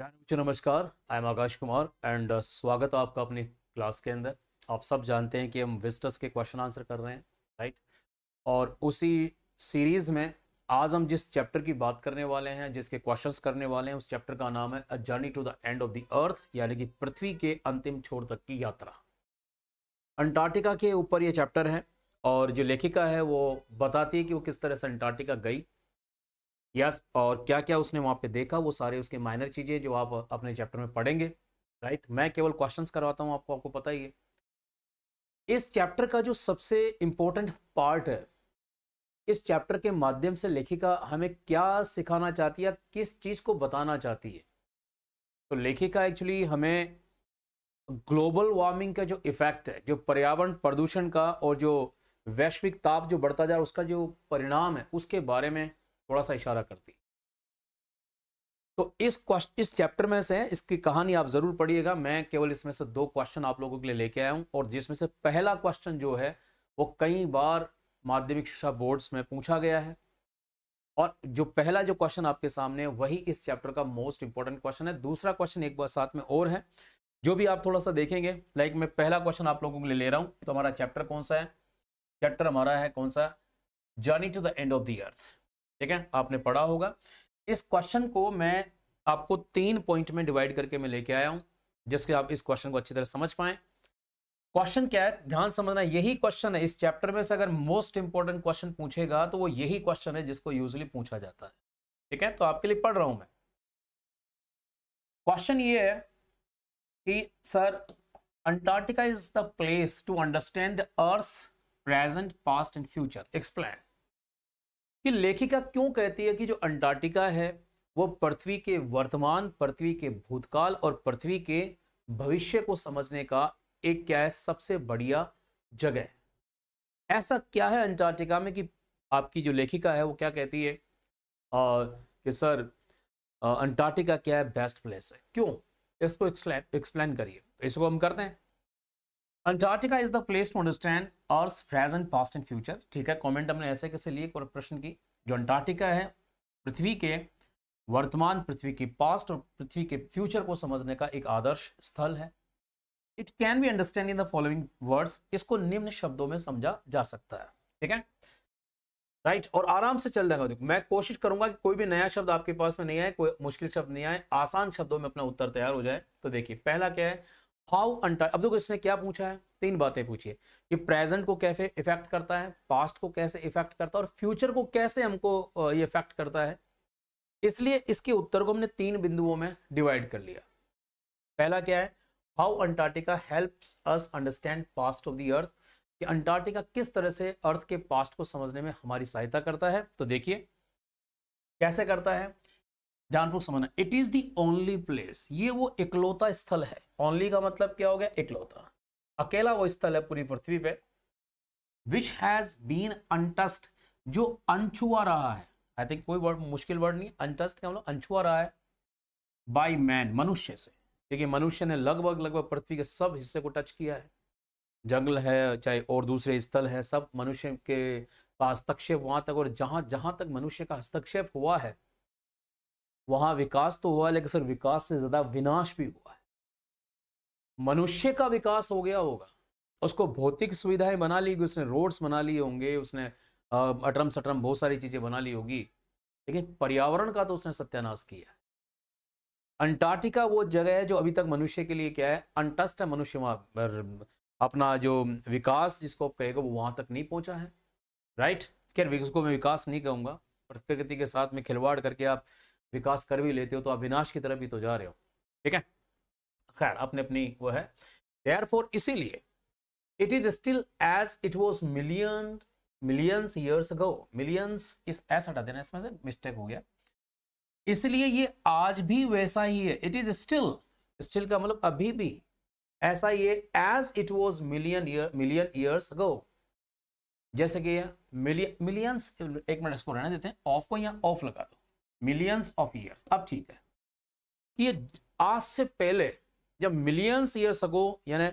नमस्कार I am Akash Kumar and uh, स्वागत है आपका अपनी क्लास के अंदर आप सब जानते हैं कि हम विस्टस के क्वेश्चन आंसर कर रहे हैं राइट और उसी सीरीज़ में आज हम जिस चैप्टर की बात करने वाले हैं जिसके क्वेश्चंस करने वाले हैं उस चैप्टर का नाम है a journey to the end of the earth यानी कि पृथ्वी के अंतिम छोर तक की यात्रा अंटार्कटिका के ऊपर ये चैप्टर है और जो लेखिका है वो बताती है कि वो किस तरह से अंटार्कटिका गई यस और क्या क्या उसने वहाँ पे देखा वो सारे उसके माइनर चीज़ें जो आप अपने चैप्टर में पढ़ेंगे राइट मैं केवल क्वेश्चंस करवाता हूँ आपको आपको पता ही है इस चैप्टर का जो सबसे इम्पोर्टेंट पार्ट है इस चैप्टर के माध्यम से लेखिका हमें क्या सिखाना चाहती है किस चीज़ को बताना चाहती है तो लेखिका एक्चुअली हमें ग्लोबल वार्मिंग का जो इफेक्ट है जो पर्यावरण प्रदूषण का और जो वैश्विक ताप जो बढ़ता जा रहा है उसका जो परिणाम है उसके बारे में थोड़ा सा इशारा करती तो इस इस चैप्टर में से इसकी कहानी आप जरूर पढ़िएगा मैं केवल इसमें से दो क्वेश्चन आप लोगों के लिए लेके आया हूँ और जिसमें से पहला क्वेश्चन जो है वो कई बार माध्यमिक शिक्षा बोर्ड्स में पूछा गया है और जो पहला जो क्वेश्चन आपके सामने वही इस चैप्टर का मोस्ट इंपॉर्टेंट क्वेश्चन है दूसरा क्वेश्चन एक बार साथ में और है जो भी आप थोड़ा सा देखेंगे लाइक मैं पहला क्वेश्चन आप लोगों के लिए ले रहा हूँ तो हमारा चैप्टर कौन सा है चैप्टर हमारा है कौन सा journey to the end of the earth ठीक है आपने पढ़ा होगा इस क्वेश्चन को मैं आपको तीन पॉइंट में डिवाइड करके मैं लेके आया हूं जिसके आप इस क्वेश्चन को अच्छी तरह समझ पाए क्वेश्चन क्या है ध्यान समझना यही क्वेश्चन है इस चैप्टर में से अगर मोस्ट इंपॉर्टेंट क्वेश्चन पूछेगा तो वो यही क्वेश्चन है जिसको यूजली पूछा जाता है ठीक है तो आपके लिए पढ़ रहा हूं मैं क्वेश्चन ये है कि sir Antarctica is the place to understand the earth present past and future explain कि लेखिका क्यों कहती है कि जो अंटार्कटिका है वो पृथ्वी के वर्तमान पृथ्वी के भूतकाल और पृथ्वी के भविष्य को समझने का एक क्या है सबसे बढ़िया जगह है ऐसा क्या है अंटार्कटिका में कि आपकी जो लेखिका है वो क्या कहती है आ, कि सर अंटार्कटिका क्या है बेस्ट प्लेस है क्यों इसको एक्सप्लेन करिए तो इसको हम करते हैं Antarctica is the place to understand earth present past and future ठीक है कमेंट हमने ऐसे कैसे लिए प्रश्न की जो अंटार्कटिका है पृथ्वी के वर्तमान पृथ्वी की पास्ट और पृथ्वी के फ्यूचर को समझने का एक आदर्श स्थल है it can be understand in the following words इसको निम्न शब्दों में समझा जा सकता है ठीक है राइट right? और आराम से चल जाएगा देखो मैं कोशिश करूंगा कि कोई भी नया शब्द आपके पास में नहीं आए कोई मुश्किल शब्द नहीं आए आसान शब्दों में अपना उत्तर तैयार हो जाए तो देखिए पहला क्या है हाउ अंटाइड अब देखो इसने क्या पूछा है तीन बातें पूछिए कि प्रेजेंट को कैसे इफेक्ट करता है पास्ट को कैसे इफेक्ट करता है और फ्यूचर को कैसे हमको ये इफेक्ट करता है इसलिए इसके उत्तर को हमने तीन बिंदुओं में डिवाइड कर लिया पहला क्या है how Antarctica helps us understand past of the earth कि अंटार्कटिका किस तरह से अर्थ के पास्ट को समझने में हमारी सहायता करता है तो देखिए कैसे करता है ध्यानपूर्व समझना it is the only place ये वो इकलौता स्थल है ओनली का मतलब क्या हो गया इकलौता अकेला वो स्थल है पूरी पृथ्वी पे विच हैज बीन अनटस्ट जो अनछुआ रहा है आई थिंक कोई वर्ड मुश्किल वर्ड नहीं अनटस्ट का मतलब अनछुआ रहा है बाई मैन मनुष्य से क्योंकि मनुष्य ने लगभग लगभग पृथ्वी के सब हिस्से को टच किया है जंगल है चाहे और दूसरे स्थल है सब मनुष्य के का हस्तक्षेप वहां तक और जहां जहाँ तक मनुष्य का हस्तक्षेप हुआ है वहां विकास तो हुआ लेकिन सर विकास से ज्यादा विनाश भी हुआ है मनुष्य का विकास हो गया होगा उसको भौतिक सुविधाएं बना ली उसने रोड्स बना लिए होंगे उसने अटरम सटरम बहुत सारी चीजें बना ली होगी लेकिन पर्यावरण का तो उसने सत्यानाश किया अंटार्कटिका वो जगह है जो अभी तक मनुष्य के लिए क्या है अनटस्ट है मनुष्य वहां अपना जो विकास जिसको आप कहेगा वो वहां तक नहीं पहुंचा है राइट खैर उसको मैं विकास नहीं कहूंगा प्रकृति के साथ में खिलवाड़ करके आप विकास कर भी लेते हो तो आप विनाश की तरफ ही तो जा रहे हो ठीक है खैर अपने अपनी वो है देयर फॉर इसीलिए it is still as it was million millions years go millions इस एस हटा देना इसमें से मिस्टेक हो गया इसलिए ये आज भी वैसा ही है इट इज स्टिल स्टिल का मतलब अभी भी ऐसा ही है as it was million million years go जैसे कि मिलियन मिलियंस एक मिनट इसको रहने देते हैं ऑफ को या ऑफ लगा दो मिलियंस ऑफ ईयर्स अब ठीक है कि आज से पहले जब मिलियंस ईयर्स अगो यानी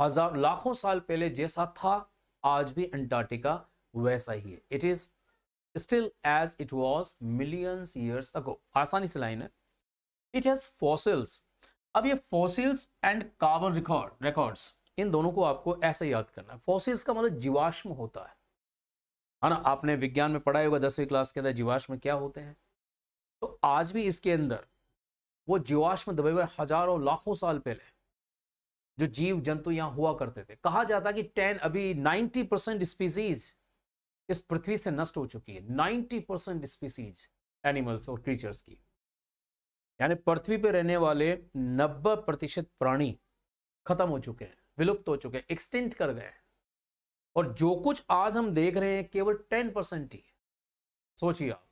हजार लाखों साल पहले जैसा था आज भी अंटार्कटिका वैसा ही है it is still as it was millions years ago आसानी से लाइन है इट हैज फॉसिल्स अब ये fossils and carbon record records इन दोनों को आपको ऐसे याद करना है फॉसिल्स का मतलब जीवाश्म होता है है ना आपने विज्ञान में पढ़ाया होगा दसवीं क्लास के अंदर जीवाश्म क्या होते हैं आज भी इसके अंदर वो जीवाश्म दबे हुए हजारों लाखों साल पहले जो जीव जंतु यहां हुआ करते थे कहा जाता है कि टेन अभी नाइन्टी परसेंट स्पीसीज इस पृथ्वी से नष्ट हो चुकी है नाइन्टी परसेंट स्पीसीज एनिमल्स और क्रीचर्स की यानी पृथ्वी पर रहने वाले नब्बे प्रतिशत प्राणी खत्म हो चुके हैं विलुप्त हो चुके हैं एक्सटेंट कर गए हैं और जो कुछ आज हम देख रहे हैं केवल टेन परसेंट ही सोचिए आप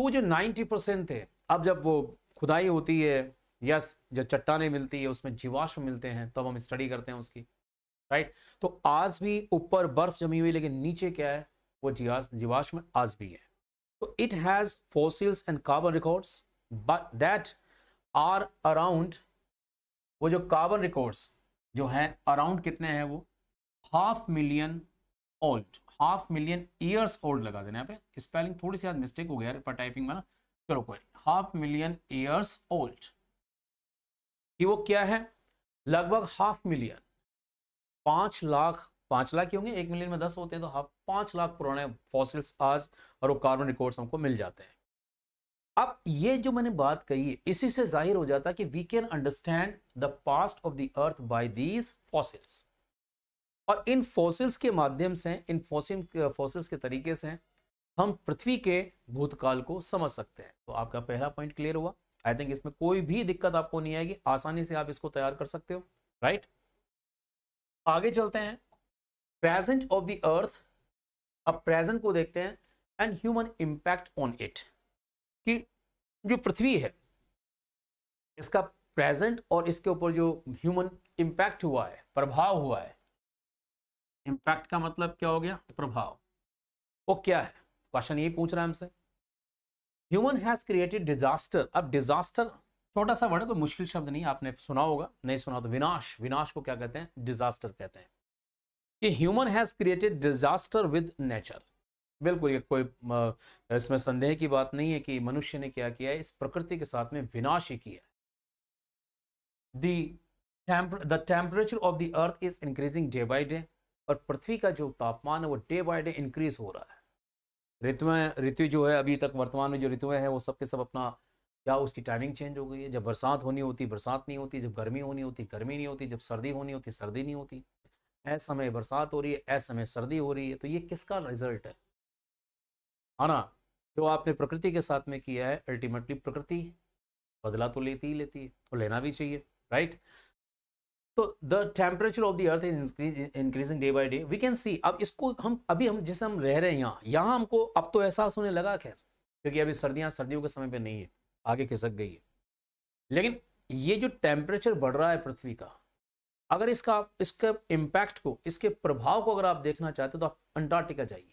तो वो जो नाइन्टी परसेंट थे अब जब वो खुदाई होती है यस जो चट्टाने मिलती है उसमें जीवाश्म मिलते हैं तब तो हम स्टडी करते हैं उसकी राइट तो आज भी ऊपर बर्फ जमी हुई लेकिन नीचे क्या है वो जीवाश जीवाश्म आज भी है तो it has fossils and carbon records but that are around वो जो कार्बन रिकॉर्ड्स जो हैं अराउंड कितने हैं वो half million old half million years old लगा देना यहाँ पे स्पेलिंग थोड़ी सी आज मिस्टेक हो गया पर टाइपिंग में ना चलो कोई हाफ मिलियन ईयर्स ओल्ड कि वो क्या है लगभग हाफ मिलियन पांच लाख पांच लाख ही होंगे एक मिलियन में दस होते हैं तो हाफ पांच लाख पुराने फॉसिल्स आज और वो कार्बन रिकॉर्ड्स हमको मिल जाते हैं अब ये जो मैंने बात कही है इसी से जाहिर हो जाता है कि we can understand the past of the earth by these fossils और इन फॉसिल्स के माध्यम से इन फॉसिल फॉसिल्स के तरीके से हम पृथ्वी के भूतकाल को समझ सकते हैं तो आपका पहला पॉइंट क्लियर हुआ आई थिंक इसमें कोई भी दिक्कत आपको नहीं आएगी आसानी से आप इसको तैयार कर सकते हो राइट आगे चलते हैं प्रेजेंट ऑफ द अर्थ अब प्रेजेंट को देखते हैं and human impact on it कि जो पृथ्वी है इसका प्रेजेंट और इसके ऊपर जो ह्यूमन इंपैक्ट हुआ है प्रभाव हुआ है इंपैक्ट का मतलब क्या हो गया प्रभाव वो क्या है क्वेश्चन ये पूछ रहा है हमसे ह्यूमन हैज क्रिएटेड डिजास्टर अब डिजास्टर छोटा सा वर्ड है कोई मुश्किल शब्द नहीं आपने सुना होगा नहीं सुना तो विनाश विनाश को क्या कहते हैं डिजास्टर कहते हैं कि human has created disaster with nature बिल्कुल ये कोई इसमें संदेह की बात नहीं है कि मनुष्य ने क्या किया है इस प्रकृति के साथ में विनाश ही किया the temperature of the earth is increasing day by day और पृथ्वी का जो तापमान है वो डे बाय डे इंक्रीज हो रहा है ऋतुएं ऋतु जो है अभी तक वर्तमान में जो ऋतुएं हैं वो सब के सब अपना क्या उसकी टाइमिंग चेंज हो गई है जब बरसात होनी होती बरसात नहीं होती जब गर्मी होनी होती गर्मी नहीं होती जब सर्दी होनी होती सर्दी नहीं होती ऐसे समय बरसात हो रही है ऐसे समय सर्दी हो रही है तो ये किसका रिजल्ट है है ना जो आपने प्रकृति के साथ में किया है अल्टीमेटली प्रकृति बदला तो लेती ही लेती है और लेना भी चाहिए राइट तो the temperature of the earth is increase increasing day by day we can see अब इसको हम अभी हम जैसे हम रह रहे हैं यहाँ यहाँ हमको अब तो एहसास होने लगा खैर क्योंकि अभी सर्दियाँ सर्दियों के समय पर नहीं है आगे खिसक गई है लेकिन ये जो टेम्परेचर बढ़ रहा है पृथ्वी का अगर इसका आप इसके इम्पैक्ट को इसके प्रभाव को अगर आप देखना चाहते हो तो आप अंटार्कटिका जाइए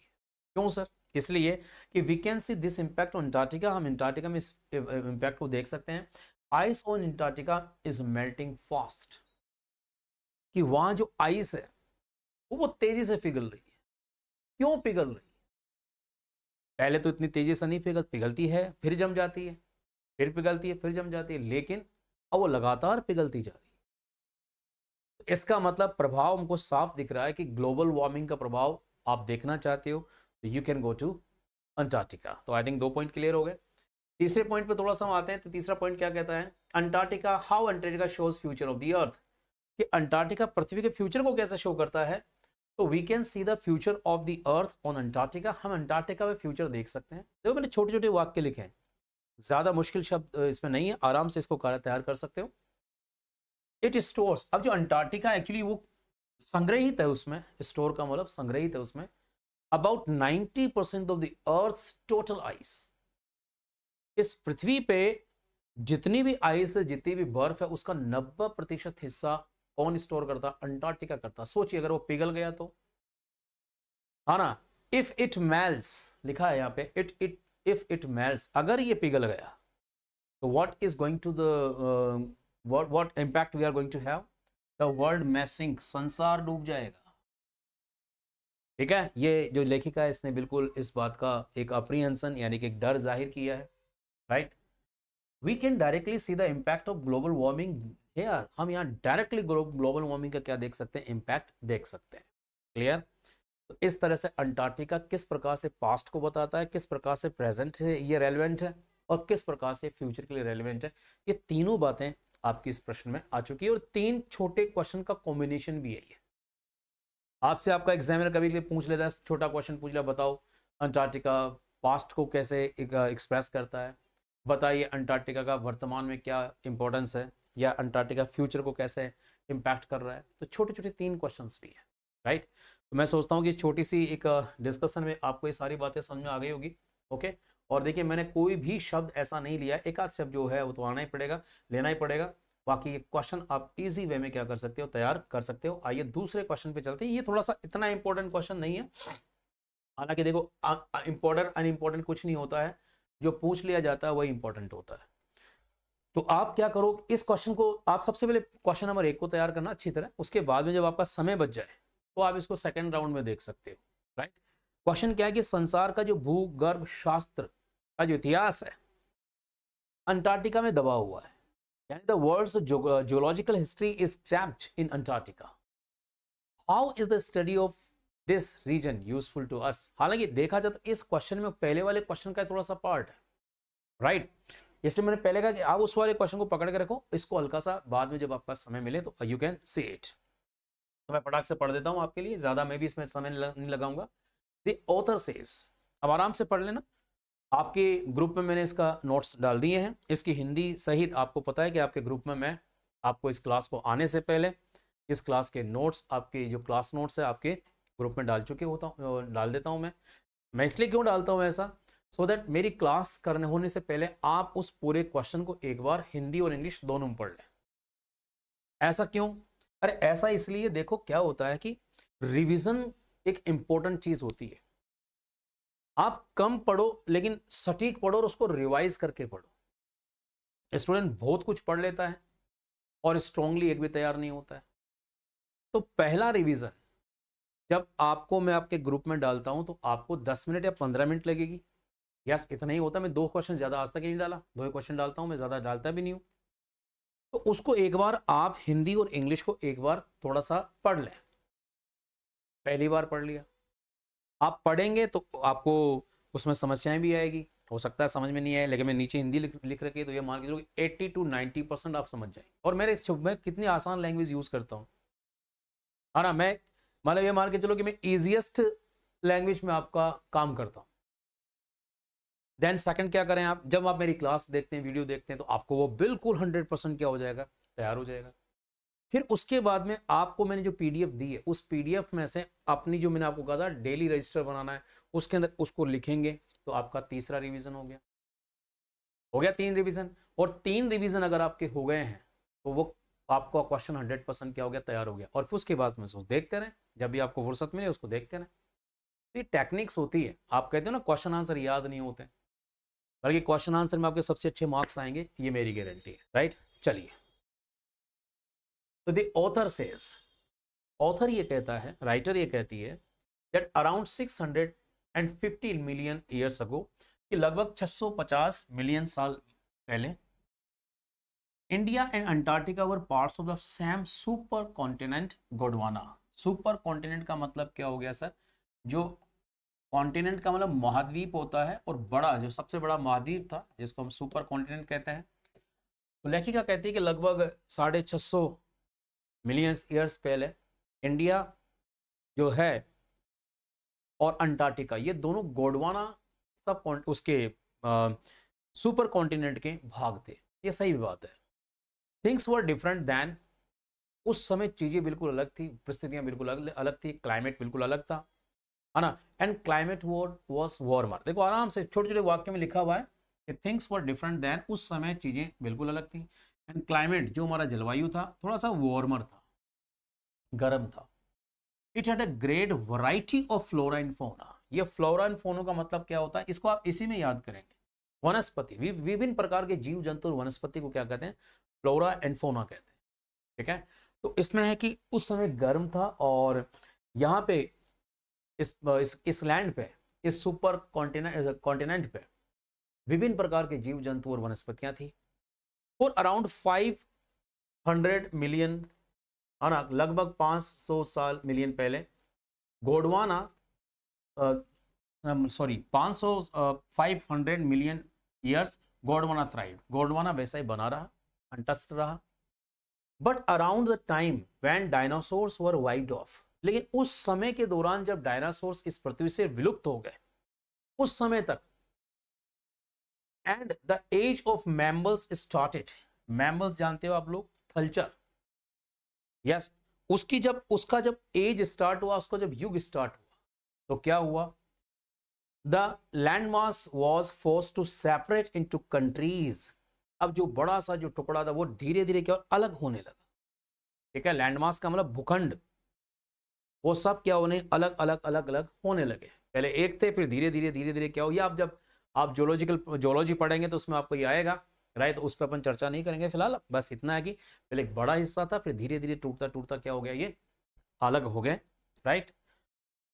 क्यों सर इसलिए कि we can see this impact on Antarctica हम अंटार्कटिका में इस इम्पैक्ट को देख सकते हैं ice on Antarctica is melting fast कि वहां जो आइस है वो बहुत तेज़ी से पिघल रही है क्यों पिघल रही है पहले तो इतनी तेज़ी से नहीं पिघल पिघलती है फिर जम जाती है फिर पिघलती है फिर जम जाती है लेकिन अब वो लगातार पिघलती जा रही है तो इसका मतलब प्रभाव हमको साफ दिख रहा है कि ग्लोबल वार्मिंग का प्रभाव आप देखना चाहते हो तो you can go to Antarctica तो आई थिंक दो पॉइंट क्लियर हो गए तीसरे पॉइंट पे थोड़ा सा हम आते हैं तो तीसरा पॉइंट क्या कहता है Antarctica how Antarctica shows future of the earth कि अंटार्कटिका पृथ्वी के फ्यूचर को कैसे शो करता है तो we can see the future of the earth on Antarctica हम अंटार्कटिका में फ्यूचर देख सकते हैं देखो मैंने छोटे छोटे वाक्य लिखे हैं ज़्यादा मुश्किल शब्द इसमें नहीं है आराम से इसको तैयार कर सकते हो इट स्टोर्स अब जो अंटार्कटिका एक्चुअली वो संग्रहित है उसमें स्टोर का मतलब संग्रहित है उसमें about 90 percent of the earth total ice इस पृथ्वी पे जितनी भी आइस है जितनी भी बर्फ है उसका नब्बे प्रतिशत हिस्सा कौन स्टोर करता अंटार्कटिका करता सोचिए अगर वो पिघल गया तो है हाँ ना इफ इट मेल्स लिखा है यहां पे it it if it melts अगर ये पिघल गया तो what is going to the what what impact we are going to have the world messing संसार डूब जाएगा ठीक है ये जो लेखिका है इसने बिल्कुल इस बात का एक अप्रीहेंशन यानी कि एक डर जाहिर किया है right we can directly see the impact of global warming here हम यहाँ डायरेक्टली ग्लोबल वार्मिंग का क्या देख सकते हैं इम्पैक्ट देख सकते हैं क्लियर तो इस तरह से अंटार्कटिका किस प्रकार से पास्ट को बताता है किस प्रकार से प्रेजेंट से ये रेलिवेंट है और किस प्रकार से फ्यूचर के लिए रेलिवेंट है ये तीनों बातें आपकी इस प्रश्न में आ चुकी है और तीन छोटे क्वेश्चन का कॉम्बिनेशन भी है ये आपसे आपका एग्जामिनर कभी के लिए पूछ लेता है छोटा क्वेश्चन पूछ लिया बताओ अंटार्कटिका पास्ट को कैसे एक्सप्रेस करता है बताइए अंटार्कटिका का वर्तमान में क्या इंपॉर्टेंस है या अंटार्कटिका फ्यूचर को कैसे इम्पैक्ट कर रहा है तो छोटे छोटे तीन क्वेश्चन भी हैं राइट तो मैं सोचता हूँ कि छोटी सी एक डिस्कशन में आपको ये सारी बातें समझ में आ गई होगी ओके और देखिए मैंने कोई भी शब्द ऐसा नहीं लिया एक आध शब्द जो है वो तो आना ही पड़ेगा लेना ही पड़ेगा बाकी ये क्वेश्चन आप इजी वे में क्या कर सकते हो तैयार कर सकते हो आइए दूसरे क्वेश्चन पे चलते हैं ये थोड़ा सा इतना इंपॉर्टेंट क्वेश्चन नहीं है हालांकि देखो इंपॉर्टेंट अनइम्पॉर्टेंट कुछ नहीं होता है जो पूछ लिया जाता है वही इंपॉर्टेंट होता है तो आप क्या करो इस क्वेश्चन को आप सबसे पहले क्वेश्चन नंबर एक को तैयार करना अच्छी तरह उसके बाद में जब आपका समय बच जाए तो आप इसको सेकेंड राउंड में देख सकते हो राइट क्वेश्चन क्या है कि संसार का जो भूगर्भ शास्त्र का जो इतिहास है अंटार्क्टिका में दबा हुआ है यानी the world geological history is trapped in Antarctica how is the study of this region useful to us हालांकि देखा जाए तो इस क्वेश्चन में पहले वाले क्वेश्चन का थोड़ा सा पार्ट है राइट right? इसलिए मैंने पहले कहा कि आप उस वाले क्वेश्चन को पकड़ के रखो इसको हल्का सा बाद में जब आपका समय मिले तो यू कैन सी इट तो मैं पटाख से पढ़ देता हूँ आपके लिए ज्यादा मैं भी इसमें समय नहीं लगाऊंगा दर सेज अब आराम से पढ़ लेना आपके ग्रुप में मैंने इसका नोट्स डाल दिए हैं इसकी हिंदी सहित आपको पता है कि आपके ग्रुप में मैं आपको इस क्लास को आने से पहले इस क्लास के नोट्स आपके जो क्लास नोट्स है आपके ग्रुप में डाल चुके होता हूँ डाल देता हूँ मैं मैं इसलिए क्यों डालता हूँ ऐसा सो so दैट मेरी क्लास करने होने से पहले आप उस पूरे क्वेश्चन को एक बार हिंदी और इंग्लिश दोनों में पढ़ लें ऐसा क्यों अरे ऐसा इसलिए देखो क्या होता है कि रिविजन एक इंपॉर्टेंट चीज होती है आप कम पढ़ो लेकिन सटीक पढ़ो और उसको रिवाइज करके पढ़ो स्टूडेंट बहुत कुछ पढ़ लेता है और स्ट्रांगली एक भी तैयार नहीं होता है तो पहला रिवीजन जब आपको मैं आपके ग्रुप में डालता हूं तो आपको 10 मिनट या 15 मिनट लगेगी यस इतना ही होता मैं दो क्वेश्चन ज्यादा आज तक नहीं डाला दो ही क्वेश्चन डालता हूँ मैं ज्यादा डालता भी नहीं हूँ तो उसको एक बार आप हिंदी और इंग्लिश को एक बार थोड़ा सा पढ़ लें पहली बार पढ़ लिया आप पढ़ेंगे तो आपको उसमें समस्याएं भी आएगी हो सकता है समझ में नहीं आए लेकिन मैं नीचे हिंदी लिख, लिख रखी तो ये मान के चलो एट्टी टू नाइन्टी परसेंट आप समझ जाएंगे और मेरे मैं कितनी आसान लैंग्वेज यूज़ करता हूँ है हाँ ना मैं मतलब ये मान के चलो कि मैं ईजिएस्ट लैंग्वेज में आपका काम करता हूँ देन सेकंड क्या करें आप जब आप मेरी क्लास देखते हैं वीडियो देखते हैं तो आपको वो बिल्कुल हंड्रेड परसेंट क्या हो जाएगा तैयार हो जाएगा फिर उसके बाद में आपको मैंने जो पी दी है उस पी में से अपनी जो मैंने आपको कहा था डेली रजिस्टर बनाना है उसके अंदर उसको लिखेंगे तो आपका तीसरा रिवीजन हो गया हो गया तीन रिवीजन और तीन रिवीजन अगर आपके हो गए हैं तो वो आपका क्वेश्चन हंड्रेड परसेंट क्या हो गया तैयार हो गया और फिर उसके बाद में देखते रहें जब भी आपको फुर्सत मिले उसको देखते रहें तो ये टेक्निक्स होती है आप कहते हो ना क्वेश्चन आंसर याद नहीं होते बल्कि क्वेश्चन आंसर में आपके सबसे अच्छे मार्क्स आएंगे ये मेरी गारंटी है राइट चलिए तो द ऑथर सेज ऑथर ये कहता है राइटर ये कहती है that around 650 million years ago कि लगभग 650 मिलियन साल पहले India and Antarctica were parts of the same super continent Gondwana super continent का मतलब क्या हो गया सर जो कॉन्टिनेंट का मतलब महाद्वीप होता है और बड़ा जो सबसे बड़ा महाद्वीप था जिसको हम सुपर कॉन्टिनेंट कहते हैं तो लेखिका कहती है कि लगभग साढ़े छः सौ मिलियंस ईयर्स पहले इंडिया जो है और अंटार्कटिका ये दोनों गोडवाना सब उसके आ, सुपर कॉन्टिनेंट के भाग थे ये सही बात है थिंग्स वर डिफरेंट दैन उस समय चीज़ें बिल्कुल अलग थी परिस्थितियाँ बिल्कुल अलग अलग थी क्लाइमेट बिल्कुल अलग था है ना and climate war was warmer देखो आराम से छोटे छोटे वाक्य में लिखा हुआ है कि थिंग्स वर डिफरेंट दैन उस समय चीज़ें बिल्कुल अलग थी एंड क्लाइमेट जो हमारा जलवायु था थोड़ा सा वार्मर था गर्म था it had a great variety of flora in fauna यह फ्लोरा इन फोनो का मतलब क्या होता है इसको आप इसी में याद करेंगे वनस्पति विभिन्न प्रकार के जीव जंतु और वनस्पति को क्या कहते हैं फ्लोरा एंड फोना कहते हैं ठीक है तो इसमें है कि उस समय गर्म था और यहाँ पे इस इस, इस लैंड पे इस सुपर कॉन्टिनेंट कॉन्टिनेंट पे विभिन्न प्रकार के जीव जंतु और वनस्पतियां थी और अराउंड फाइव हंड्रेड मिलियन है ना लगभग पाँच सौ साल मिलियन पहले गोडवाना सॉरी पाँच सौ five hundred million years Gondwana thrive Gondwana वैसा ही बना रहा अनटस्ट रहा but around the time when dinosaurs were wiped off लेकिन उस समय के दौरान जब डायनासोर्स इस पृथ्वी से विलुप्त हो गए उस समय तक and the age of mammals started mammals जानते हो आप लोग थल्चर यस yes, उसकी जब उसका जब एज स्टार्ट हुआ उसका जब युग स्टार्ट हुआ तो क्या हुआ the land mass was force to separate into countries अब जो बड़ा सा जो टुकड़ा था वो धीरे धीरे क्या अलग होने लगा ठीक है लैंडमास का मतलब भूखंड वो सब क्या होने अलग अलग अलग अलग होने लगे पहले एक थे फिर धीरे धीरे धीरे धीरे क्या हो या आप जब आप जोलॉजिकल जोलॉजी पढ़ेंगे तो उसमें आपको ये आएगा राइट उस पर अपन चर्चा नहीं करेंगे फिलहाल बस इतना है कि पहले एक बड़ा हिस्सा था फिर धीरे धीरे टूटता टूटता क्या हो गया ये अलग हो गए राइट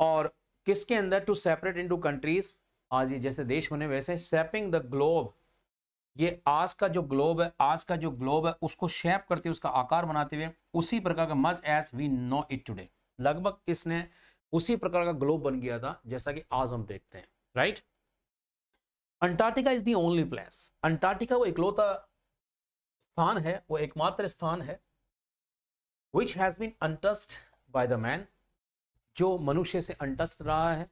और किसके अंदर टू सेपरेट टू कंट्रीज आज ये जैसे देश बने वैसे सेपिंग द ग्लोब ये आज का जो ग्लोब है आज का जो ग्लोब है उसको शेप करते हुए उसका आकार बनाते हुए उसी प्रकार का मज as we know it today लगभग इसने उसी प्रकार का ग्लोब बन गया था जैसा कि आज हम देखते हैं right Antarctica is the only place Antarctica वो इकलौता स्थान है वो एकमात्र स्थान है which has been untouched by the man जो मनुष्य से अनटस्ट रहा है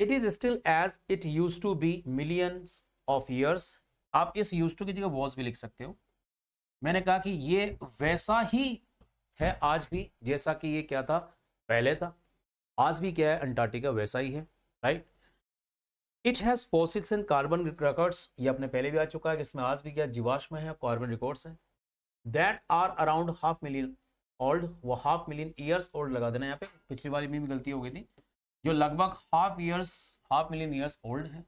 it is still as it use to be millions of years आप इस यूज टू की जगह वॉज भी लिख सकते हो मैंने कहा कि ये वैसा ही है आज भी जैसा कि ये क्या था पहले था आज भी क्या है अंटार्कटिका वैसा ही है right it has fossils and carbon records ये अपने पहले भी आ चुका है कि इसमें आज भी क्या जीवाश्म है कार्बन रिकॉर्ड्स है that are around half million old वो हाफ मिलियन ईयर्स ओल्ड लगा देना यहाँ पे पिछली बार में भी गलती हो गई थी जो लगभग half years half million years old है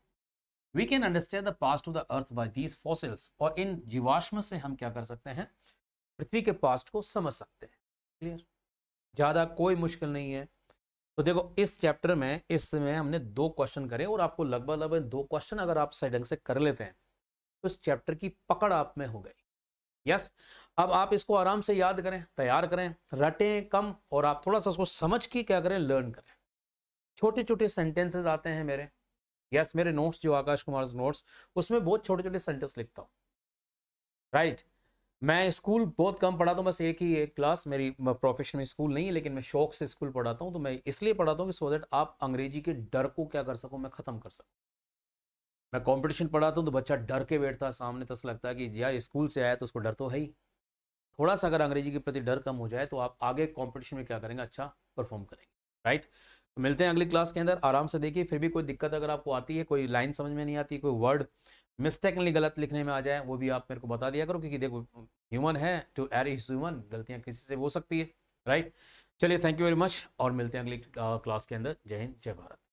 we can understand the past of the earth by these fossils और इन जीवाश्म से हम क्या कर सकते हैं पृथ्वी के पास्ट को समझ सकते हैं क्लियर ज़्यादा कोई मुश्किल नहीं है तो देखो इस चैप्टर में इसमें हमने दो क्वेश्चन करे और आपको लगभग लगभग दो क्वेश्चन अगर आप सही ढंग से कर लेते हैं तो इस चैप्टर की पकड़ आप में हो गई यस अब आप इसको आराम से याद करें तैयार करें रटें कम और आप थोड़ा सा उसको समझ के क्या करें लर्न करें छोटे छोटे सेंटेंसेज आते हैं मेरे यस मेरे नोट्स जो आकाश कुमार नोट्स उसमें बहुत छोटे छोटे सेंटेंस लिखता हूँ राइट right? मैं स्कूल बहुत कम पढ़ाता हूँ बस एक ही एक क्लास मेरी प्रोफेशन में स्कूल नहीं है लेकिन मैं शौक से स्कूल पढ़ाता हूँ तो मैं इसलिए पढ़ाता हूँ कि सो दैट आप अंग्रेजी के डर को क्या कर सको मैं ख़त्म कर सकूँ मैं कंपटीशन पढ़ाता हूँ तो बच्चा डर के बैठता है सामने तो लगता है कि यार स्कूल से आया तो उसको डर तो है ही थोड़ा सा अगर अंग्रेजी के प्रति डर कम हो जाए तो आप आगे कॉम्पिटिशन में क्या करेंगे अच्छा परफॉर्म करेंगे राइट तो मिलते हैं अगली क्लास के अंदर आराम से देखिए फिर भी कोई दिक्कत अगर आपको आती है कोई लाइन समझ में नहीं आती कोई वर्ड मिस्टेकली गलत लिखने में आ जाए वो भी आप मेरे को बता दिया करो क्योंकि देखो ह्यूमन है टू एर इज ह्यूमन गलतियाँ किसी से हो सकती है राइट चलिए थैंक यू वेरी मच और मिलते हैं अगली क्लास के अंदर जय हिंद जय भारत